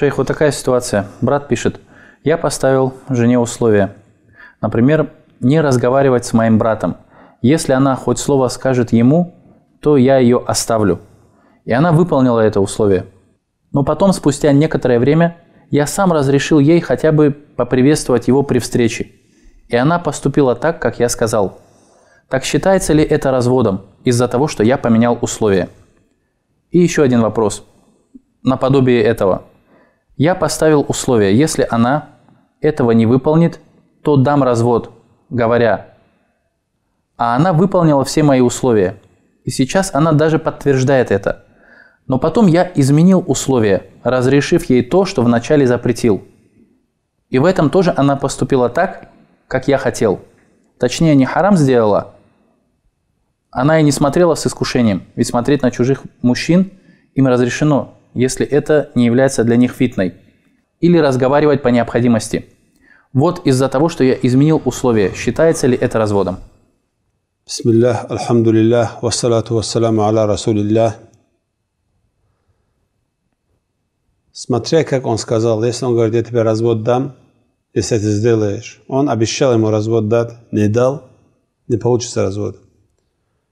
Шейх, вот такая ситуация. Брат пишет, я поставил жене условия. Например, не разговаривать с моим братом. Если она хоть слово скажет ему, то я ее оставлю. И она выполнила это условие. Но потом, спустя некоторое время, я сам разрешил ей хотя бы поприветствовать его при встрече. И она поступила так, как я сказал. Так считается ли это разводом из-за того, что я поменял условия? И еще один вопрос. Наподобие этого – я поставил условие, если она этого не выполнит, то дам развод, говоря, а она выполнила все мои условия. И сейчас она даже подтверждает это. Но потом я изменил условия, разрешив ей то, что вначале запретил. И в этом тоже она поступила так, как я хотел. Точнее, не харам сделала. Она и не смотрела с искушением, ведь смотреть на чужих мужчин им разрешено, если это не является для них фитной. Или разговаривать по необходимости. Вот из-за того, что я изменил условия, считается ли это разводом? Бисмиллах, алхамдулиллах, вассалату вассаламу аля расулиллах. Смотря, как он сказал, если он говорит, я тебе развод дам, если ты сделаешь. Он обещал ему развод дать, не дал, не получится развод.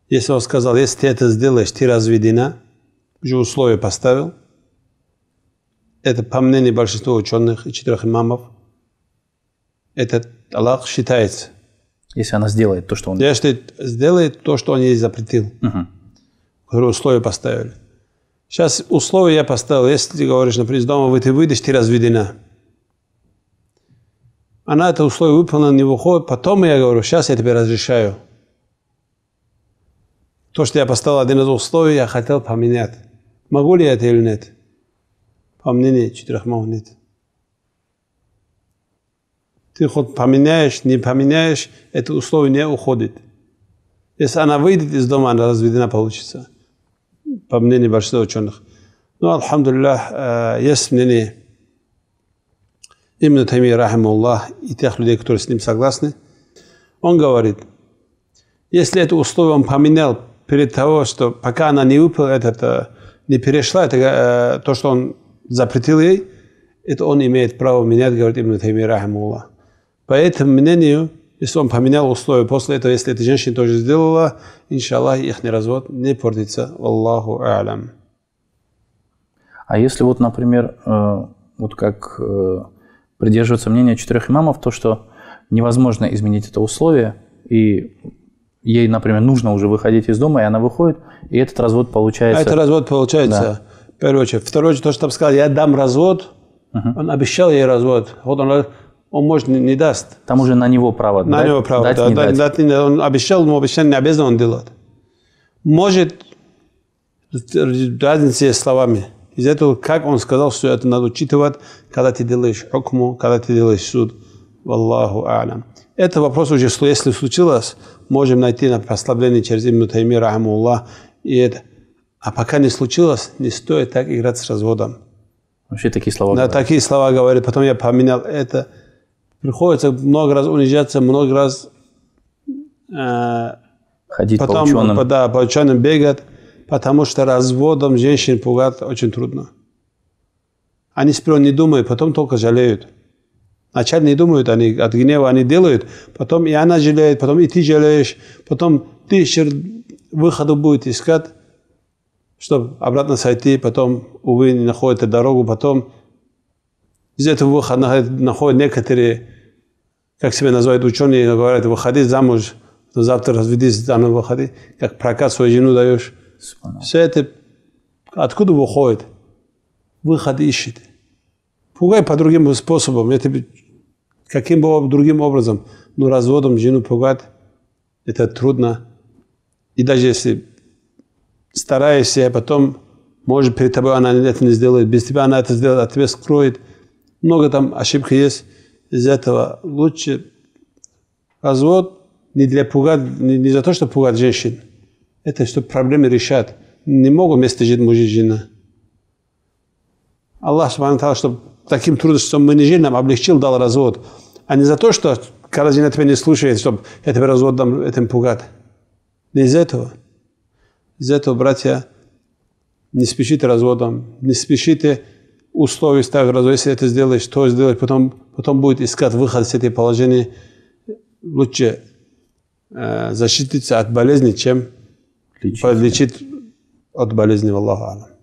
Если он сказал, если ты это сделаешь, ты разведена, уже условия поставил – это по мнению большинства ученых и четырех имамов. Этот Аллах считается. Если она сделает то, что он... Если сделает то, что он ей запретил. Угу. условия поставили. Сейчас условия я поставил. Если ты говоришь, например, из дома вы, ты выйдешь, ты разведена. Она это условие выполнила, не выходит. Потом я говорю, сейчас я тебе разрешаю. То, что я поставил один из условий, я хотел поменять. Могу ли я это или нет? по мнению четырехмолвнит. Ты хоть поменяешь, не поменяешь, это условие не уходит. Если она выйдет из дома, она разведена получится, по мнению большинства ученых. Но, ну, алхамдулиллах, э, есть мнение Именно Тамир Тайми, Аллах и тех людей, которые с ним согласны. Он говорит, если это условие он поменял перед того, что пока она не выпила это, э, не перешла, это, э, то, что он запретил ей, это он имеет право менять, говорит Ибн Тайми Рахимулла. По этому мнению, если он поменял условия после этого, если эта женщина тоже сделала, иншаллах, их не развод не портится. Аллаху алям. А если вот, например, э, вот как э, придерживается мнение четырех имамов, то, что невозможно изменить это условие, и ей, например, нужно уже выходить из дома, и она выходит, и этот развод получается... А этот развод получается. Да. Первый очередь. Второй очередь, то, что там сказал, я дам развод. Угу. Он обещал ей развод. Вот он, он может, не, не даст. Там уже на него право. На дать, него право, дать, да, не дать. дать. Не, он обещал, но обещание не обязан он делать. Может, разница есть словами. Из этого, как он сказал, что это надо учитывать, когда ты делаешь хукму, когда ты делаешь суд. Валлаху алям. Это вопрос уже, если случилось, можем найти на послабление через Ибн Тайми, рахмуллах, и это. А пока не случилось, не стоит так играть с разводом. Вообще такие слова Да, говорят. такие слова говорит. Потом я поменял это. Приходится много раз унижаться, много раз... Э, Ходить потом, по ученым. да, по ученым бегать. Потому что разводом женщин пугать очень трудно. Они сперва не думают, потом только жалеют. Вначале не думают, они от гнева они делают, потом и она жалеет, потом и ты жалеешь, потом ты еще выхода будет искать чтобы обратно сойти, потом, увы, не находит дорогу, потом из этого выхода находят некоторые, как себя называют ученые, говорят, выходи замуж, то завтра разведись, заново выходи, как прокат свою жену даешь. Все это откуда выходит? Выход ищет. Пугай по другим способам, это каким бы другим образом, но разводом жену пугать, это трудно. И даже если стараешься, а потом, может, перед тобой она это не сделает, без тебя она это сделает, а тебя скроет. Много там ошибки есть из этого. Лучше развод не для пугать, не, не за то, что пугать женщин. Это что проблемы решат. Не могут вместе жить муж и жена. Аллах, чтобы таким трудностям мы не жили, нам облегчил, дал развод. А не за то, что когда жена тебя не слушает, чтобы я тебя разводом этим пугать. Не из-за этого. Из этого, братья, не спешите разводом, не спешите условия ставить развод. Если это сделаешь, то сделаешь, потом, потом будет искать выход из этой положения. Лучше э, защититься от болезни, чем Лечить. подлечить от болезни, Аллаху Аллах.